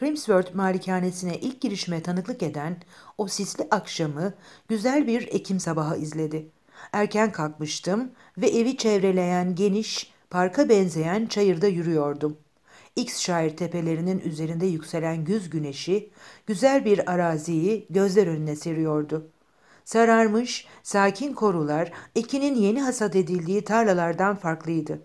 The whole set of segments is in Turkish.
Crimsworth malikanesine ilk girişime tanıklık eden o sisli akşamı güzel bir Ekim sabahı izledi. Erken kalkmıştım ve evi çevreleyen geniş, parka benzeyen çayırda yürüyordum. X şair tepelerinin üzerinde yükselen güz güneşi güzel bir araziyi gözler önüne seriyordu. Sararmış, sakin korular ekinin yeni hasat edildiği tarlalardan farklıydı.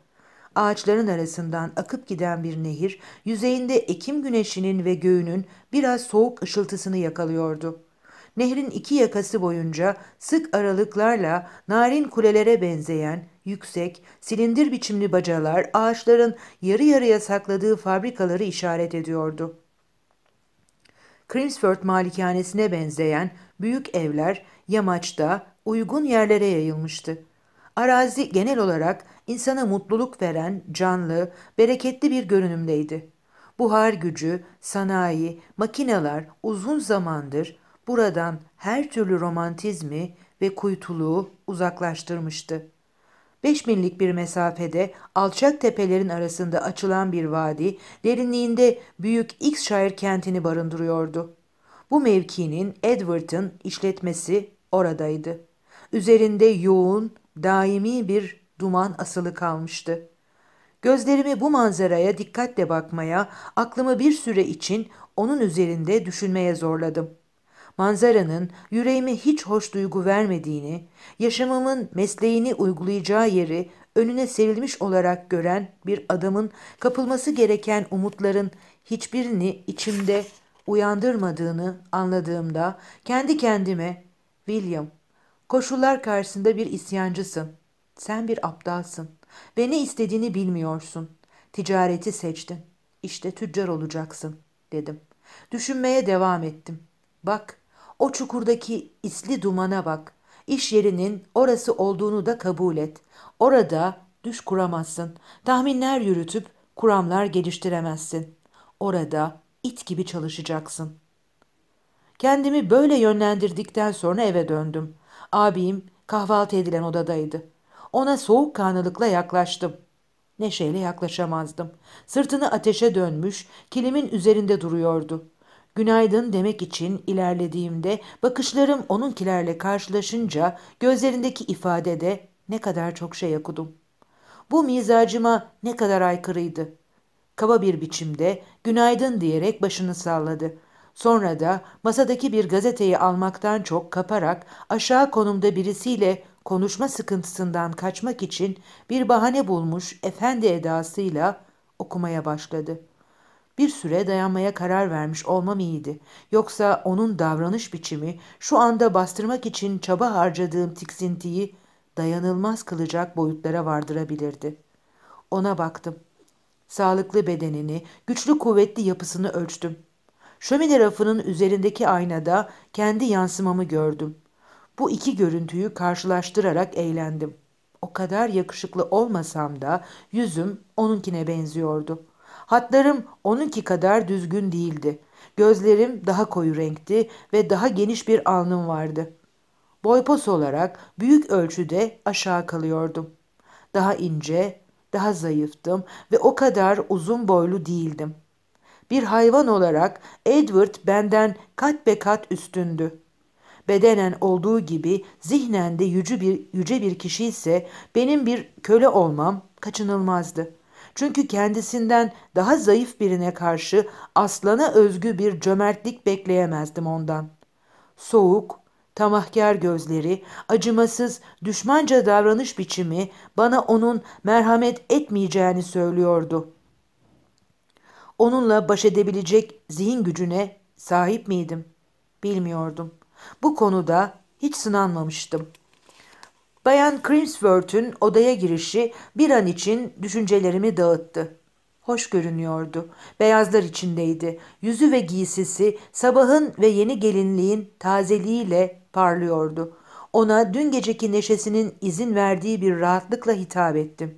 Ağaçların arasından akıp giden bir nehir, yüzeyinde Ekim güneşinin ve göğünün biraz soğuk ışıltısını yakalıyordu. Nehrin iki yakası boyunca sık aralıklarla narin kulelere benzeyen yüksek, silindir biçimli bacalar ağaçların yarı yarıya sakladığı fabrikaları işaret ediyordu. Crimsford malikanesine benzeyen büyük evler yamaçta uygun yerlere yayılmıştı. Arazi genel olarak insana mutluluk veren, canlı, bereketli bir görünümdeydi. Buhar gücü, sanayi, makineler uzun zamandır buradan her türlü romantizmi ve kuytuluğu uzaklaştırmıştı. Beş millik bir mesafede alçak tepelerin arasında açılan bir vadi derinliğinde büyük X şair kentini barındırıyordu. Bu mevkinin Edward'ın işletmesi oradaydı. Üzerinde yoğun daimi bir duman asılı kalmıştı. Gözlerimi bu manzaraya dikkatle bakmaya, aklımı bir süre için onun üzerinde düşünmeye zorladım. Manzaranın yüreğime hiç hoş duygu vermediğini, yaşamımın mesleğini uygulayacağı yeri önüne serilmiş olarak gören bir adamın kapılması gereken umutların hiçbirini içimde uyandırmadığını anladığımda kendi kendime William Koşullar karşısında bir isyancısın. Sen bir aptalsın ve ne istediğini bilmiyorsun. Ticareti seçtin. İşte tüccar olacaksın, dedim. Düşünmeye devam ettim. Bak, o çukurdaki isli dumana bak. İş yerinin orası olduğunu da kabul et. Orada düş kuramazsın. Tahminler yürütüp kuramlar geliştiremezsin. Orada it gibi çalışacaksın. Kendimi böyle yönlendirdikten sonra eve döndüm. Abim kahvaltı edilen odadaydı. Ona soğuk soğukkanlılıkla yaklaştım. Neşeyle yaklaşamazdım. Sırtını ateşe dönmüş, kilimin üzerinde duruyordu. Günaydın demek için ilerlediğimde bakışlarım onunkilerle karşılaşınca gözlerindeki ifadede ne kadar çok şey okudum. Bu mizacıma ne kadar aykırıydı. Kaba bir biçimde günaydın diyerek başını salladı. Sonra da masadaki bir gazeteyi almaktan çok kaparak aşağı konumda birisiyle konuşma sıkıntısından kaçmak için bir bahane bulmuş efendi edasıyla okumaya başladı. Bir süre dayanmaya karar vermiş olmam iyiydi. Yoksa onun davranış biçimi şu anda bastırmak için çaba harcadığım tiksintiyi dayanılmaz kılacak boyutlara vardırabilirdi. Ona baktım. Sağlıklı bedenini, güçlü kuvvetli yapısını ölçtüm. Şömine rafının üzerindeki aynada kendi yansımamı gördüm. Bu iki görüntüyü karşılaştırarak eğlendim. O kadar yakışıklı olmasam da yüzüm onunkine benziyordu. Hatlarım onunki kadar düzgün değildi. Gözlerim daha koyu renkti ve daha geniş bir alnım vardı. Boy pos olarak büyük ölçüde aşağı kalıyordum. Daha ince, daha zayıftım ve o kadar uzun boylu değildim bir hayvan olarak Edward benden kat be kat üstündü. Bedenen olduğu gibi zihnen de yüce bir, yüce bir kişi ise benim bir köle olmam kaçınılmazdı. Çünkü kendisinden daha zayıf birine karşı aslana özgü bir cömertlik bekleyemezdim ondan. Soğuk, Tamahkar gözleri, acımasız, düşmanca davranış biçimi bana onun merhamet etmeyeceğini söylüyordu.'' Onunla baş edebilecek zihin gücüne sahip miydim? Bilmiyordum. Bu konuda hiç sınanmamıştım. Bayan Crimsworth'ün odaya girişi bir an için düşüncelerimi dağıttı. Hoş görünüyordu. Beyazlar içindeydi. Yüzü ve giysisi sabahın ve yeni gelinliğin tazeliğiyle parlıyordu. Ona dün geceki neşesinin izin verdiği bir rahatlıkla hitap ettim.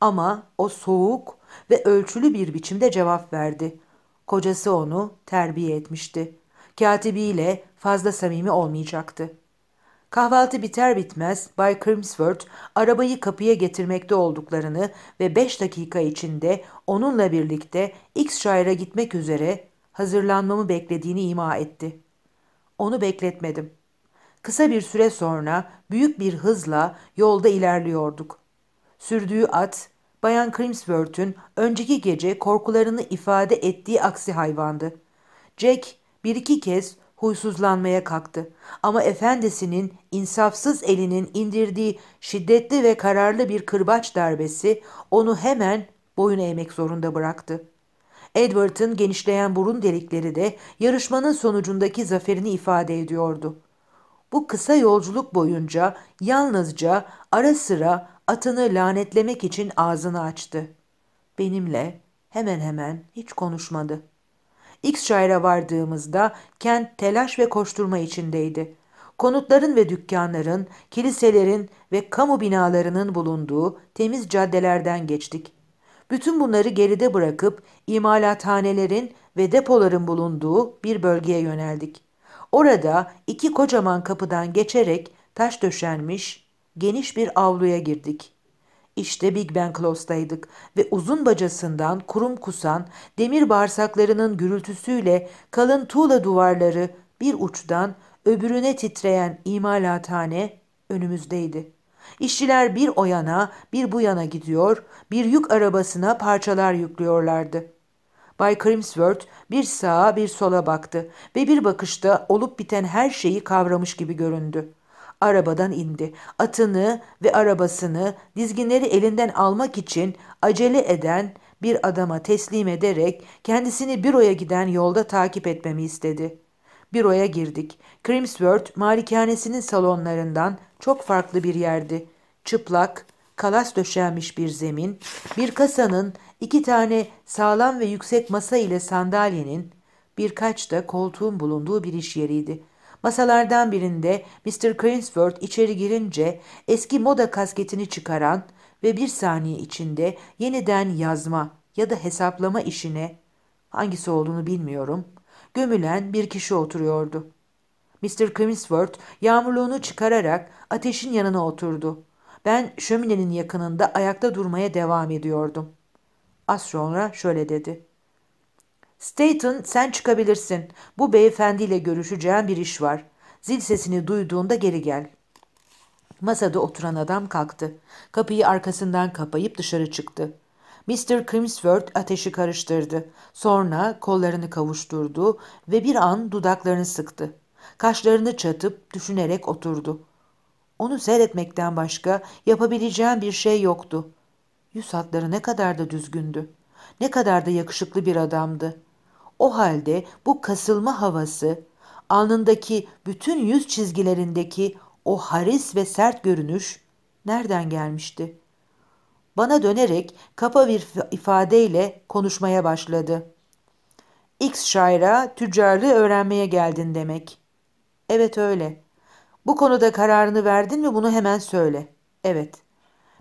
Ama o soğuk, ve ölçülü bir biçimde cevap verdi. Kocası onu terbiye etmişti. Katibiyle fazla samimi olmayacaktı. Kahvaltı biter bitmez Bay Crimsworth arabayı kapıya getirmekte olduklarını ve beş dakika içinde onunla birlikte X Xshire'a gitmek üzere hazırlanmamı beklediğini ima etti. Onu bekletmedim. Kısa bir süre sonra büyük bir hızla yolda ilerliyorduk. Sürdüğü at Bayan Crimsworth'ün önceki gece korkularını ifade ettiği aksi hayvandı. Jack bir iki kez huysuzlanmaya kalktı ama efendisinin insafsız elinin indirdiği şiddetli ve kararlı bir kırbaç darbesi onu hemen boyun eğmek zorunda bıraktı. Edward'ın genişleyen burun delikleri de yarışmanın sonucundaki zaferini ifade ediyordu. Bu kısa yolculuk boyunca yalnızca ara sıra atını lanetlemek için ağzını açtı. Benimle hemen hemen hiç konuşmadı. X şaire vardığımızda kent telaş ve koşturma içindeydi. Konutların ve dükkanların, kiliselerin ve kamu binalarının bulunduğu temiz caddelerden geçtik. Bütün bunları geride bırakıp imalathanelerin ve depoların bulunduğu bir bölgeye yöneldik. Orada iki kocaman kapıdan geçerek taş döşenmiş geniş bir avluya girdik. İşte Big Ben Close'daydık ve uzun bacasından kurum kusan demir bağırsaklarının gürültüsüyle kalın tuğla duvarları bir uçtan öbürüne titreyen imalathane önümüzdeydi. İşçiler bir o yana bir bu yana gidiyor, bir yük arabasına parçalar yüklüyorlardı. Bay Crimsworth bir sağa bir sola baktı ve bir bakışta olup biten her şeyi kavramış gibi göründü. Arabadan indi. Atını ve arabasını dizginleri elinden almak için acele eden bir adama teslim ederek kendisini büroya giden yolda takip etmemi istedi. Büroya girdik. Crimsworth malikanesinin salonlarından çok farklı bir yerdi. Çıplak, kalas döşenmiş bir zemin, bir kasanın iki tane sağlam ve yüksek masa ile sandalyenin, birkaç da koltuğun bulunduğu bir iş yeriydi. Masalardan birinde Mr. Cransford içeri girince eski moda kasketini çıkaran ve bir saniye içinde yeniden yazma ya da hesaplama işine hangisi olduğunu bilmiyorum gömülen bir kişi oturuyordu. Mr. Crimsworth yağmurluğunu çıkararak ateşin yanına oturdu. Ben şöminenin yakınında ayakta durmaya devam ediyordum. Az sonra şöyle dedi. Staten sen çıkabilirsin. Bu beyefendiyle görüşeceğim bir iş var. Zil sesini duyduğunda geri gel. Masada oturan adam kalktı. Kapıyı arkasından kapayıp dışarı çıktı. Mr. Crimsworth ateşi karıştırdı. Sonra kollarını kavuşturdu ve bir an dudaklarını sıktı. Kaşlarını çatıp düşünerek oturdu. Onu seyretmekten başka yapabileceğim bir şey yoktu. Yüz hatları ne kadar da düzgündü. Ne kadar da yakışıklı bir adamdı. O halde bu kasılma havası, alnındaki bütün yüz çizgilerindeki o haris ve sert görünüş nereden gelmişti? Bana dönerek kapa bir ifadeyle konuşmaya başladı. X şaira tüccarlığı öğrenmeye geldin demek. Evet öyle. Bu konuda kararını verdin mi bunu hemen söyle. Evet.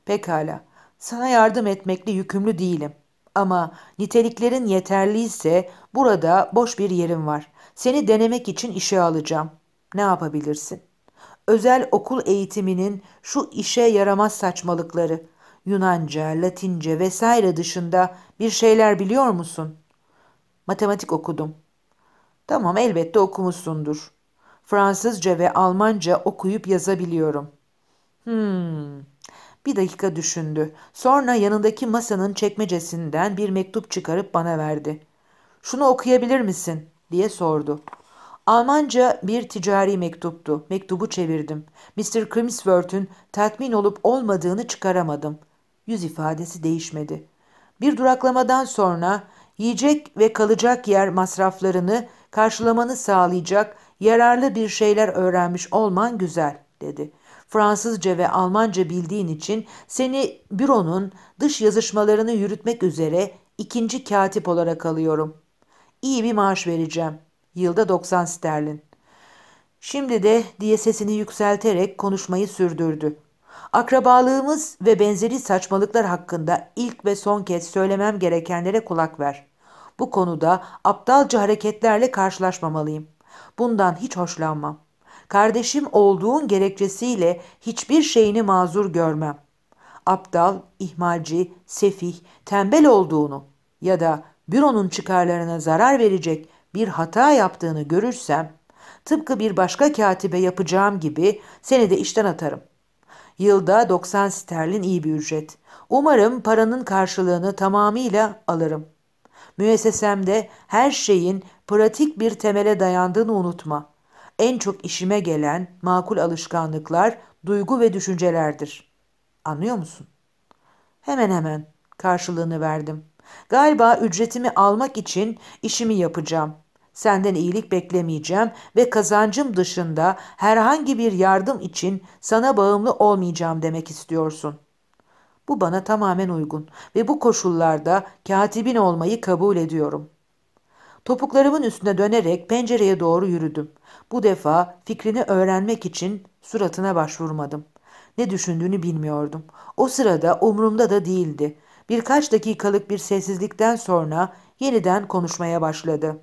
Pekala. Sana yardım etmekle yükümlü değilim. Ama niteliklerin yeterliyse burada boş bir yerim var. Seni denemek için işe alacağım. Ne yapabilirsin? Özel okul eğitiminin şu işe yaramaz saçmalıkları. Yunanca, Latince vesaire dışında bir şeyler biliyor musun? Matematik okudum. Tamam elbette okumuşsundur. Fransızca ve Almanca okuyup yazabiliyorum. Hmm. Bir dakika düşündü. Sonra yanındaki masanın çekmecesinden bir mektup çıkarıp bana verdi. Şunu okuyabilir misin? diye sordu. Almanca bir ticari mektuptu. Mektubu çevirdim. Mr. Crimsworth'ün tatmin olup olmadığını çıkaramadım. Yüz ifadesi değişmedi. Bir duraklamadan sonra yiyecek ve kalacak yer masraflarını karşılamanı sağlayacak yararlı bir şeyler öğrenmiş olman güzel dedi. Fransızca ve Almanca bildiğin için seni büronun dış yazışmalarını yürütmek üzere ikinci katip olarak alıyorum. İyi bir maaş vereceğim. Yılda 90 sterlin. Şimdi de diye sesini yükselterek konuşmayı sürdürdü. Akrabalığımız ve benzeri saçmalıklar hakkında ilk ve son kez söylemem gerekenlere kulak ver. Bu konuda aptalca hareketlerle karşılaşmamalıyım. Bundan hiç hoşlanmam. Kardeşim olduğun gerekçesiyle hiçbir şeyini mazur görmem. Aptal, ihmalci, sefih, tembel olduğunu ya da büronun çıkarlarına zarar verecek bir hata yaptığını görürsem, tıpkı bir başka katibe yapacağım gibi seni de işten atarım. Yılda 90 sterlin iyi bir ücret. Umarım paranın karşılığını tamamıyla alırım. Müessesemde her şeyin pratik bir temele dayandığını unutma en çok işime gelen makul alışkanlıklar duygu ve düşüncelerdir. Anlıyor musun? Hemen hemen karşılığını verdim. Galiba ücretimi almak için işimi yapacağım. Senden iyilik beklemeyeceğim ve kazancım dışında herhangi bir yardım için sana bağımlı olmayacağım demek istiyorsun. Bu bana tamamen uygun ve bu koşullarda katibin olmayı kabul ediyorum.'' Topuklarımın üstüne dönerek pencereye doğru yürüdüm. Bu defa fikrini öğrenmek için suratına başvurmadım. Ne düşündüğünü bilmiyordum. O sırada umurumda da değildi. Birkaç dakikalık bir sessizlikten sonra yeniden konuşmaya başladı.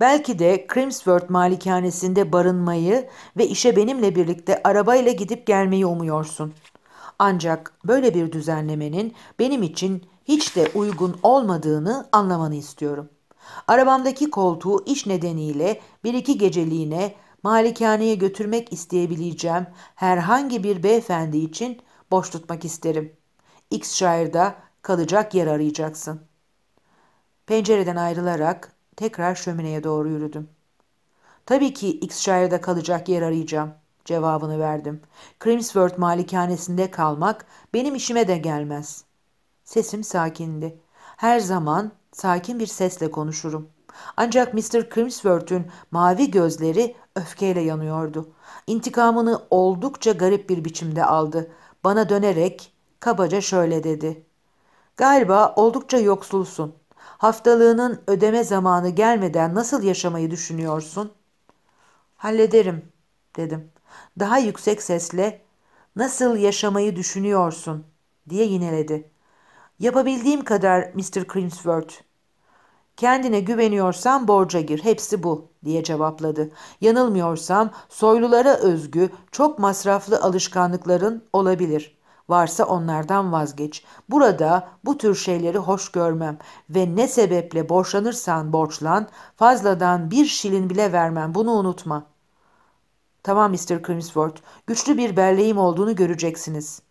Belki de Crimsworth malikanesinde barınmayı ve işe benimle birlikte arabayla gidip gelmeyi umuyorsun. Ancak böyle bir düzenlemenin benim için hiç de uygun olmadığını anlamanı istiyorum. Arabamdaki koltuğu iş nedeniyle bir iki geceliğine malikaneye götürmek isteyebileceğim herhangi bir beyefendi için boş tutmak isterim. X şairda kalacak yer arayacaksın. Pencereden ayrılarak tekrar şömineye doğru yürüdüm. Tabii ki X şairda kalacak yer arayacağım cevabını verdim. Crimsworth malikanesinde kalmak benim işime de gelmez. Sesim sakindi. Her zaman sakin bir sesle konuşurum. Ancak Mr. Crimsworth'un mavi gözleri öfkeyle yanıyordu. İntikamını oldukça garip bir biçimde aldı. Bana dönerek kabaca şöyle dedi. Galiba oldukça yoksulsun. Haftalığının ödeme zamanı gelmeden nasıl yaşamayı düşünüyorsun? Hallederim dedim. Daha yüksek sesle nasıl yaşamayı düşünüyorsun diye yineledi. Yapabildiğim kadar Mr. Crimsworth. Kendine güveniyorsan borca gir, hepsi bu, diye cevapladı. Yanılmıyorsam soylulara özgü çok masraflı alışkanlıkların olabilir. Varsa onlardan vazgeç. Burada bu tür şeyleri hoş görmem ve ne sebeple borçlanırsan borçlan, fazladan bir şilin bile vermem, bunu unutma. Tamam Mr. Crimsworth, güçlü bir belleğim olduğunu göreceksiniz.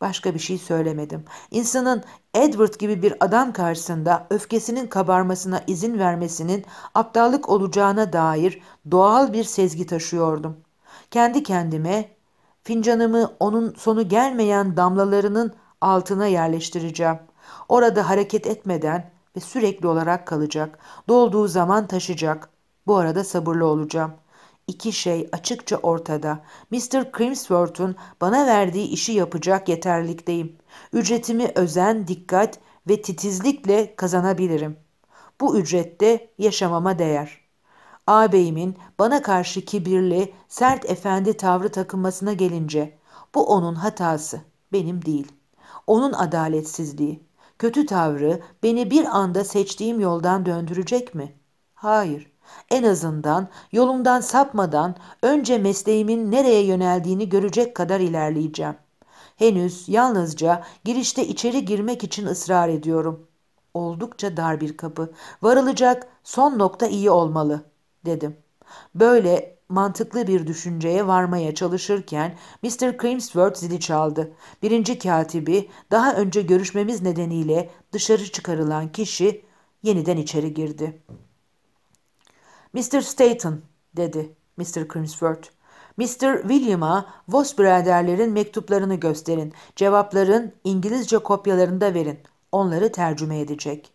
Başka bir şey söylemedim. İnsanın Edward gibi bir adam karşısında öfkesinin kabarmasına izin vermesinin aptallık olacağına dair doğal bir sezgi taşıyordum. Kendi kendime fincanımı onun sonu gelmeyen damlalarının altına yerleştireceğim. Orada hareket etmeden ve sürekli olarak kalacak. Dolduğu zaman taşacak. Bu arada sabırlı olacağım.'' İki şey açıkça ortada. Mr. Crimsworth'un bana verdiği işi yapacak yeterlikteyim. Ücretimi özen, dikkat ve titizlikle kazanabilirim. Bu ücrette yaşamama değer. Ağabeyimin bana karşı kibirli, sert efendi tavrı takınmasına gelince bu onun hatası, benim değil. Onun adaletsizliği, kötü tavrı beni bir anda seçtiğim yoldan döndürecek mi? Hayır.'' En azından yolumdan sapmadan önce mesleğimin nereye yöneldiğini görecek kadar ilerleyeceğim. Henüz yalnızca girişte içeri girmek için ısrar ediyorum. Oldukça dar bir kapı. Varılacak son nokta iyi olmalı, dedim. Böyle mantıklı bir düşünceye varmaya çalışırken Mr. Crimsworth zili çaldı. Birinci katibi daha önce görüşmemiz nedeniyle dışarı çıkarılan kişi yeniden içeri girdi.'' Mr. Staten dedi Mr. Crimsworth. Mr. William'a Vosbraderlerin mektuplarını gösterin. Cevapların İngilizce kopyalarını da verin. Onları tercüme edecek.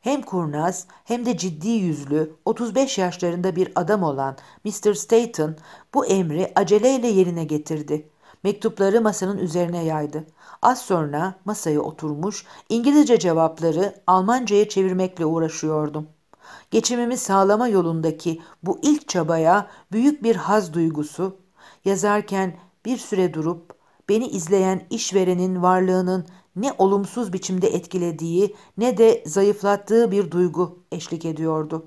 Hem kurnaz hem de ciddi yüzlü 35 yaşlarında bir adam olan Mr. Staten bu emri aceleyle yerine getirdi. Mektupları masanın üzerine yaydı. Az sonra masaya oturmuş İngilizce cevapları Almanca'ya çevirmekle uğraşıyordum. Geçimimi sağlama yolundaki bu ilk çabaya büyük bir haz duygusu, yazarken bir süre durup beni izleyen işverenin varlığının ne olumsuz biçimde etkilediği ne de zayıflattığı bir duygu eşlik ediyordu.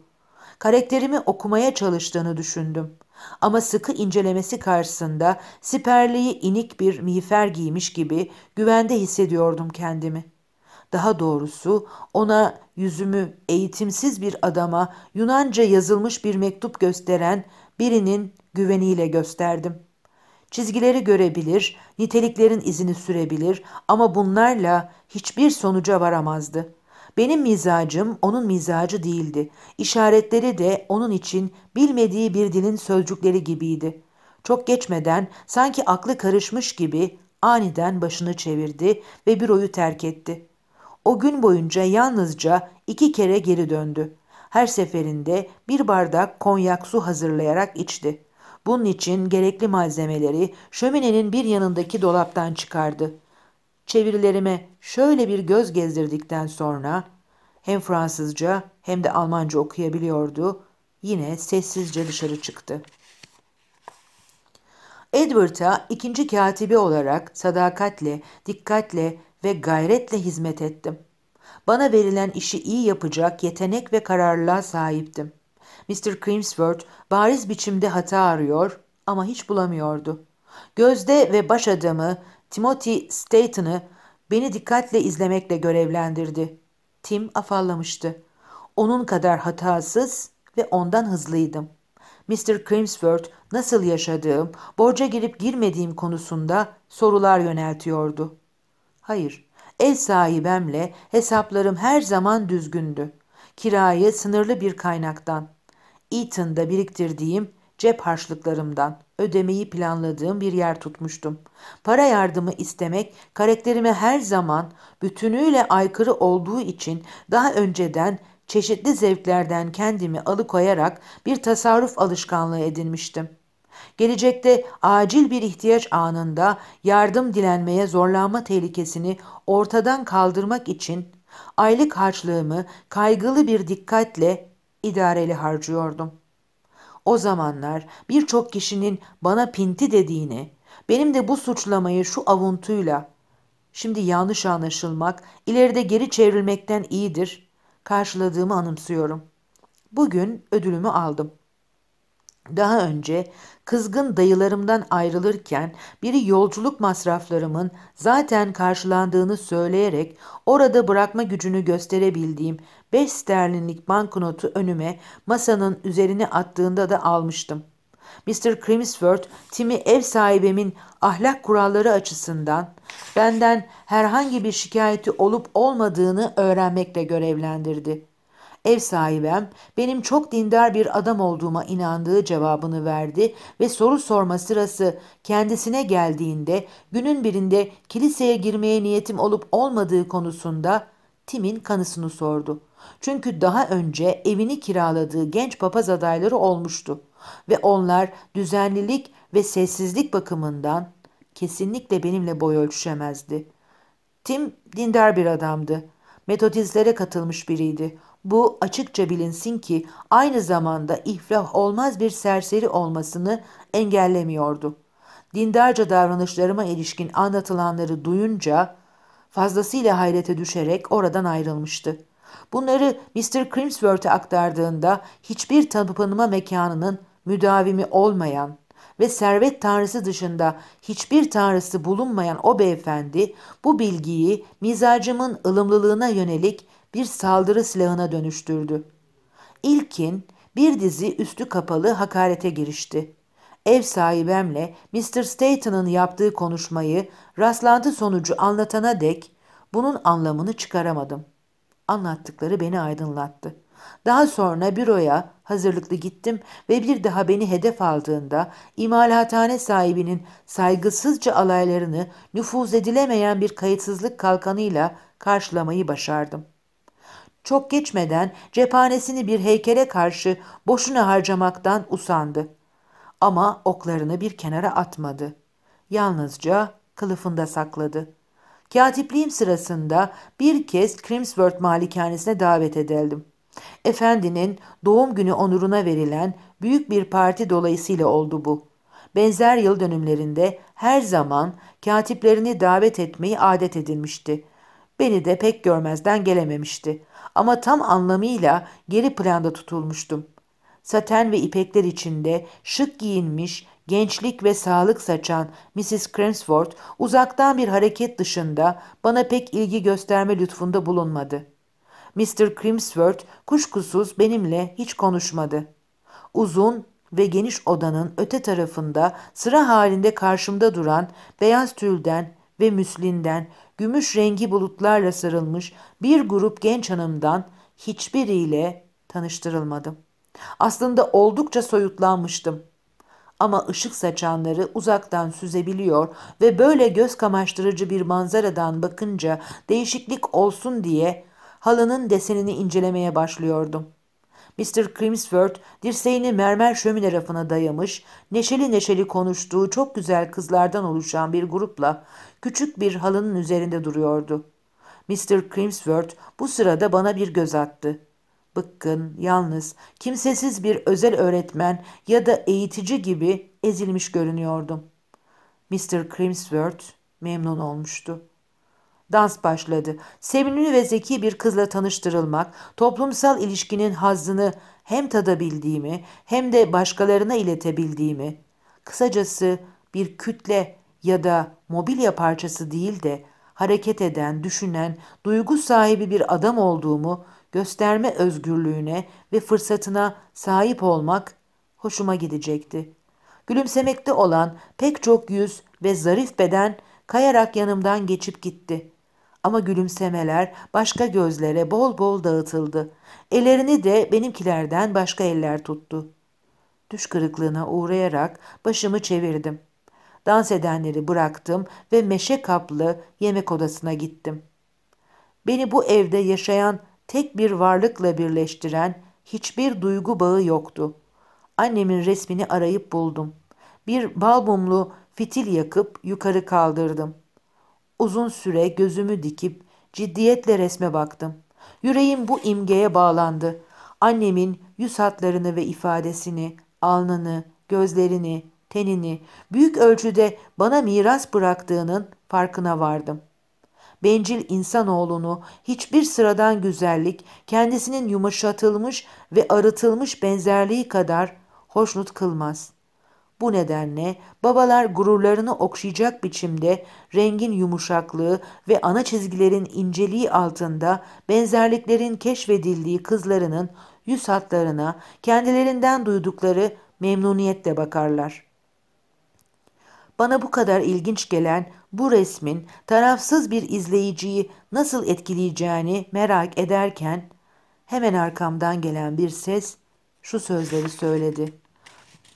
Karakterimi okumaya çalıştığını düşündüm. Ama sıkı incelemesi karşısında siperliği inik bir miğfer giymiş gibi güvende hissediyordum kendimi.'' Daha doğrusu ona yüzümü eğitimsiz bir adama Yunanca yazılmış bir mektup gösteren birinin güveniyle gösterdim. Çizgileri görebilir, niteliklerin izini sürebilir ama bunlarla hiçbir sonuca varamazdı. Benim mizacım onun mizacı değildi. İşaretleri de onun için bilmediği bir dilin sözcükleri gibiydi. Çok geçmeden sanki aklı karışmış gibi aniden başını çevirdi ve büroyu terk etti. O gün boyunca yalnızca iki kere geri döndü. Her seferinde bir bardak konyak su hazırlayarak içti. Bunun için gerekli malzemeleri şöminenin bir yanındaki dolaptan çıkardı. Çevirilerime şöyle bir göz gezdirdikten sonra hem Fransızca hem de Almanca okuyabiliyordu. Yine sessizce dışarı çıktı. Edward'a ikinci katibi olarak sadakatle, dikkatle ve gayretle hizmet ettim. Bana verilen işi iyi yapacak yetenek ve kararlılığa sahiptim. Mr. Crimsworth bariz biçimde hata arıyor ama hiç bulamıyordu. Gözde ve baş adamı Timothy Staten'ı beni dikkatle izlemekle görevlendirdi. Tim afallamıştı. Onun kadar hatasız ve ondan hızlıydım. Mr. Crimsworth nasıl yaşadığım, borca girip girmediğim konusunda sorular yöneltiyordu. Hayır, ev sahibemle hesaplarım her zaman düzgündü. Kirayı sınırlı bir kaynaktan, Eton'da biriktirdiğim cep harçlıklarımdan ödemeyi planladığım bir yer tutmuştum. Para yardımı istemek karakterime her zaman bütünüyle aykırı olduğu için daha önceden çeşitli zevklerden kendimi alıkoyarak bir tasarruf alışkanlığı edinmiştim gelecekte acil bir ihtiyaç anında yardım dilenmeye zorlanma tehlikesini ortadan kaldırmak için aylık harçlığımı kaygılı bir dikkatle idareli harcıyordum. O zamanlar birçok kişinin bana pinti dediğini, benim de bu suçlamayı şu avuntuyla, şimdi yanlış anlaşılmak, ileride geri çevrilmekten iyidir, karşıladığımı anımsıyorum. Bugün ödülümü aldım. Daha önce kızgın dayılarımdan ayrılırken biri yolculuk masraflarımın zaten karşılandığını söyleyerek orada bırakma gücünü gösterebildiğim 5 sterlinlik banknotu önüme masanın üzerine attığında da almıştım. Mr. Crimsworth, Tim'i ev sahibimin ahlak kuralları açısından benden herhangi bir şikayeti olup olmadığını öğrenmekle görevlendirdi ev sahibem benim çok dindar bir adam olduğuma inandığı cevabını verdi ve soru sorma sırası kendisine geldiğinde günün birinde kiliseye girmeye niyetim olup olmadığı konusunda Tim'in kanısını sordu. Çünkü daha önce evini kiraladığı genç papaz adayları olmuştu ve onlar düzenlilik ve sessizlik bakımından kesinlikle benimle boy ölçüşemezdi. Tim dindar bir adamdı. metodizlere katılmış biriydi. Bu açıkça bilinsin ki aynı zamanda iflah olmaz bir serseri olmasını engellemiyordu. Dindarca davranışlarıma ilişkin anlatılanları duyunca fazlasıyla hayrete düşerek oradan ayrılmıştı. Bunları Mr. Crimsworth'e aktardığında hiçbir tapınma mekanının müdavimi olmayan ve servet tanrısı dışında hiçbir tanrısı bulunmayan o beyefendi bu bilgiyi mizacımın ılımlılığına yönelik bir saldırı silahına dönüştürdü. İlkin bir dizi üstü kapalı hakarete girişti. Ev sahibemle Mr. Stanton'ın yaptığı konuşmayı rastlantı sonucu anlatana dek bunun anlamını çıkaramadım. Anlattıkları beni aydınlattı. Daha sonra büroya hazırlıklı gittim ve bir daha beni hedef aldığında imalathane sahibinin saygısızca alaylarını nüfuz edilemeyen bir kayıtsızlık kalkanıyla karşılamayı başardım.'' Çok geçmeden cephanesini bir heykele karşı boşuna harcamaktan usandı. Ama oklarını bir kenara atmadı. Yalnızca kılıfında sakladı. Katipliğim sırasında bir kez Crimsworth malikanesine davet edildim. Efendinin doğum günü onuruna verilen büyük bir parti dolayısıyla oldu bu. Benzer yıl dönümlerinde her zaman katiplerini davet etmeyi adet edinmişti. Beni de pek görmezden gelememişti ama tam anlamıyla geri planda tutulmuştum. Saten ve ipekler içinde şık giyinmiş, gençlik ve sağlık saçan Mrs. Crimsworth uzaktan bir hareket dışında bana pek ilgi gösterme lütfunda bulunmadı. Mr. Crimsworth kuşkusuz benimle hiç konuşmadı. Uzun ve geniş odanın öte tarafında sıra halinde karşımda duran beyaz tülden ve müslinden, gümüş rengi bulutlarla sarılmış bir grup genç hanımdan hiçbiriyle tanıştırılmadım. Aslında oldukça soyutlanmıştım. Ama ışık saçanları uzaktan süzebiliyor ve böyle göz kamaştırıcı bir manzaradan bakınca değişiklik olsun diye halının desenini incelemeye başlıyordum.'' Mr. Crimsworth dirseğini mermer şömine rafına dayamış, neşeli neşeli konuştuğu çok güzel kızlardan oluşan bir grupla küçük bir halının üzerinde duruyordu. Mr. Crimsworth bu sırada bana bir göz attı. Bıkkın, yalnız, kimsesiz bir özel öğretmen ya da eğitici gibi ezilmiş görünüyordum. Mr. Crimsworth memnun olmuştu. Dans başladı. Sevimli ve zeki bir kızla tanıştırılmak, toplumsal ilişkinin hazzını hem tadabildiğimi hem de başkalarına iletebildiğimi, kısacası bir kütle ya da mobilya parçası değil de hareket eden, düşünen, duygu sahibi bir adam olduğumu gösterme özgürlüğüne ve fırsatına sahip olmak hoşuma gidecekti. Gülümsemekte olan pek çok yüz ve zarif beden kayarak yanımdan geçip gitti. Ama gülümsemeler başka gözlere bol bol dağıtıldı. Ellerini de benimkilerden başka eller tuttu. Düş kırıklığına uğrayarak başımı çevirdim. Dans edenleri bıraktım ve meşe kaplı yemek odasına gittim. Beni bu evde yaşayan tek bir varlıkla birleştiren hiçbir duygu bağı yoktu. Annemin resmini arayıp buldum. Bir balbumlu fitil yakıp yukarı kaldırdım.'' Uzun süre gözümü dikip ciddiyetle resme baktım. Yüreğim bu imgeye bağlandı. Annemin yüz hatlarını ve ifadesini, alnını, gözlerini, tenini büyük ölçüde bana miras bıraktığının farkına vardım. Bencil insanoğlunu hiçbir sıradan güzellik kendisinin yumuşatılmış ve arıtılmış benzerliği kadar hoşnut kılmaz.'' Bu nedenle babalar gururlarını okşayacak biçimde rengin yumuşaklığı ve ana çizgilerin inceliği altında benzerliklerin keşfedildiği kızlarının yüz hatlarına kendilerinden duydukları memnuniyetle bakarlar. Bana bu kadar ilginç gelen bu resmin tarafsız bir izleyiciyi nasıl etkileyeceğini merak ederken hemen arkamdan gelen bir ses şu sözleri söyledi.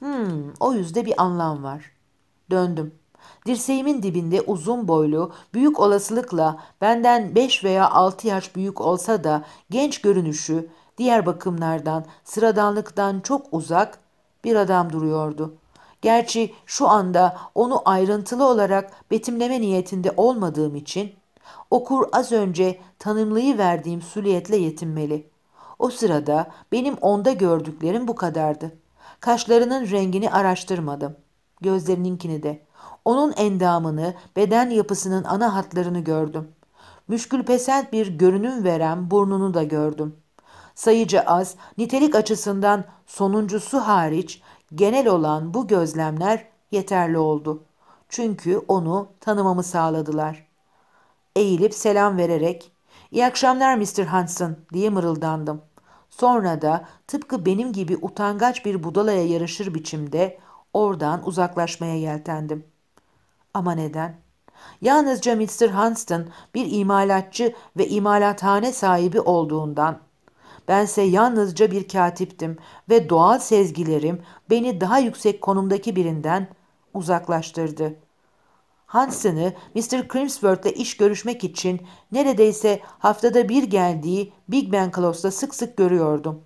Hmm, o yüzde bir anlam var. Döndüm. Dirseğimin dibinde uzun boylu, büyük olasılıkla benden beş veya altı yaş büyük olsa da genç görünüşü, diğer bakımlardan, sıradanlıktan çok uzak bir adam duruyordu. Gerçi şu anda onu ayrıntılı olarak betimleme niyetinde olmadığım için okur az önce tanımlayı verdiğim süliyetle yetinmeli. O sırada benim onda gördüklerim bu kadardı.'' Kaşlarının rengini araştırmadım. Gözlerininkini de. Onun endamını, beden yapısının ana hatlarını gördüm. Müşkülpesel bir görünüm veren burnunu da gördüm. Sayıca az, nitelik açısından sonuncusu hariç genel olan bu gözlemler yeterli oldu. Çünkü onu tanımamı sağladılar. Eğilip selam vererek, ''İyi akşamlar Mr. Hanson'' diye mırıldandım. Sonra da tıpkı benim gibi utangaç bir budalaya yarışır biçimde oradan uzaklaşmaya yeltendim. Ama neden? Yalnızca Mr. Hunston bir imalatçı ve imalathane sahibi olduğundan. Bense yalnızca bir katiptim ve doğal sezgilerim beni daha yüksek konumdaki birinden uzaklaştırdı. Hansen'ı Mr. Crimsworth'la iş görüşmek için neredeyse haftada bir geldiği Big Ben Close'da sık sık görüyordum.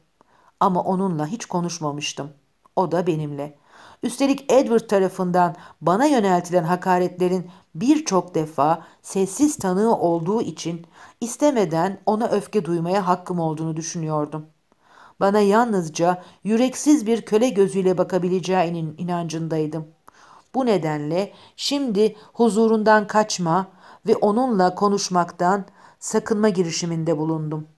Ama onunla hiç konuşmamıştım. O da benimle. Üstelik Edward tarafından bana yöneltilen hakaretlerin birçok defa sessiz tanığı olduğu için istemeden ona öfke duymaya hakkım olduğunu düşünüyordum. Bana yalnızca yüreksiz bir köle gözüyle bakabileceğinin inancındaydım.'' Bu nedenle şimdi huzurundan kaçma ve onunla konuşmaktan sakınma girişiminde bulundum.''